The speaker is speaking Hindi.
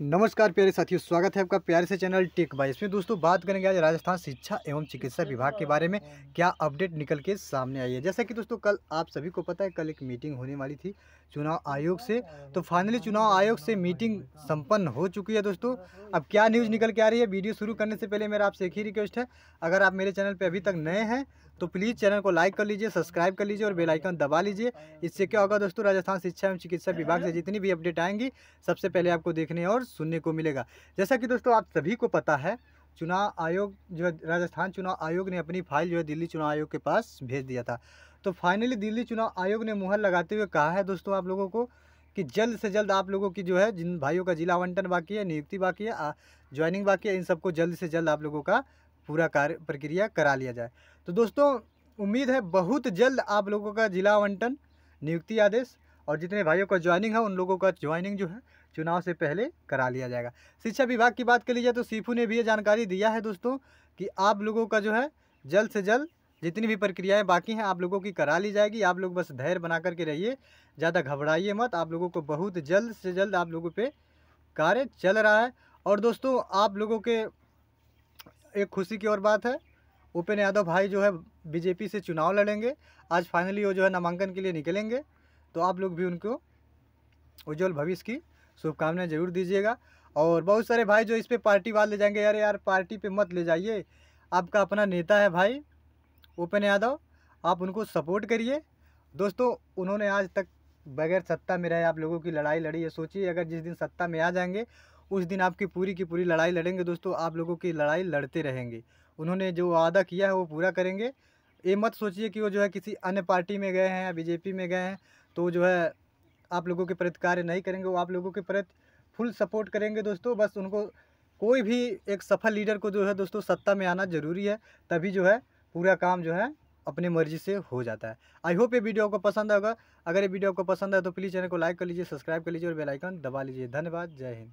नमस्कार प्यारे साथियों स्वागत है आपका प्यारे से चैनल टेक बाई इसमें दोस्तों बात करेंगे आज राजस्थान शिक्षा एवं चिकित्सा विभाग के बारे में क्या अपडेट निकल के सामने आई है जैसा कि दोस्तों कल आप सभी को पता है कल एक मीटिंग होने वाली थी चुनाव आयोग से तो फाइनली चुनाव आयोग से मीटिंग संपन्न हो चुकी है दोस्तों अब क्या न्यूज़ निकल के आ रही है वीडियो शुरू करने से पहले मेरा आपसे एक ही रिक्वेस्ट है अगर आप मेरे चैनल पर अभी तक नए हैं तो प्लीज़ चैनल को लाइक कर लीजिए सब्सक्राइब कर लीजिए और बेल आइकन दबा लीजिए इससे क्या होगा दोस्तों राजस्थान शिक्षा एवं चिकित्सा विभाग से जितनी भी अपडेट आएंगी सबसे पहले आपको देखने और सुनने को मिलेगा जैसा कि दोस्तों आप सभी को पता है चुनाव आयोग जो है राजस्थान चुनाव आयोग ने अपनी फाइल जो है दिल्ली चुनाव आयोग के पास भेज दिया था तो फाइनली दिल्ली चुनाव आयोग ने मुहर लगाते हुए कहा है दोस्तों आप लोगों को कि जल्द से जल्द आप लोगों की जो है जिन भाइयों का जिला आवंटन बाकी है नियुक्ति बाकी है ज्वाइनिंग बाकी है इन सबको जल्द से जल्द आप लोगों का पूरा कार्य प्रक्रिया करा लिया जाए तो दोस्तों उम्मीद है बहुत जल्द आप लोगों का जिला आवंटन नियुक्ति आदेश और जितने भाइयों का ज्वाइनिंग है उन लोगों का ज्वाइनिंग जो है चुनाव से पहले करा लिया जाएगा शिक्षा विभाग की बात कर लीजिए तो सीफू ने भी ये जानकारी दिया है दोस्तों कि आप लोगों का जो है जल्द से जल्द जितनी भी प्रक्रियाएं बाकी हैं आप लोगों की करा ली जाएगी आप लोग बस धैर्य बना करके रहिए ज़्यादा घबराइए मत आप लोगों को बहुत जल्द से जल्द आप लोगों पे कार्य चल रहा है और दोस्तों आप लोगों के एक खुशी की और बात है उपेन यादव भाई जो है बीजेपी से चुनाव लड़ेंगे आज फाइनली वो जो है नामांकन के लिए निकलेंगे तो आप लोग भी उनको उज्ज्वल भविष्य की शुभकामनाएं जरूर दीजिएगा और बहुत सारे भाई जो इस पर पार्टी वाले ले जाएंगे यार यार पार्टी पे मत ले जाइए आपका अपना नेता है भाई उपेन यादव आप उनको सपोर्ट करिए दोस्तों उन्होंने आज तक बगैर सत्ता में रहे आप लोगों की लड़ाई लड़ी है सोचिए अगर जिस दिन सत्ता में आ जाएंगे उस दिन आपकी पूरी की पूरी लड़ाई लड़ेंगे दोस्तों आप लोगों की लड़ाई लड़ते रहेंगे उन्होंने जो वादा किया है वो पूरा करेंगे ये मत सोचिए कि वो जो है किसी अन्य पार्टी में गए हैं या बीजेपी में गए हैं तो जो है आप लोगों के प्रति कार्य नहीं करेंगे वो आप लोगों के प्रति फुल सपोर्ट करेंगे दोस्तों बस उनको कोई भी एक सफल लीडर को जो है दोस्तों सत्ता में आना ज़रूरी है तभी जो है पूरा काम जो है अपनी मर्जी से हो जाता है आई होप ये वीडियो आपको पसंद होगा अगर ये वीडियो आपको पसंद है तो प्लीज़ चैनल को लाइक कर लीजिए सब्सक्राइब कर लीजिए और बेलाइकन दबा लीजिए धन्यवाद जय हिंद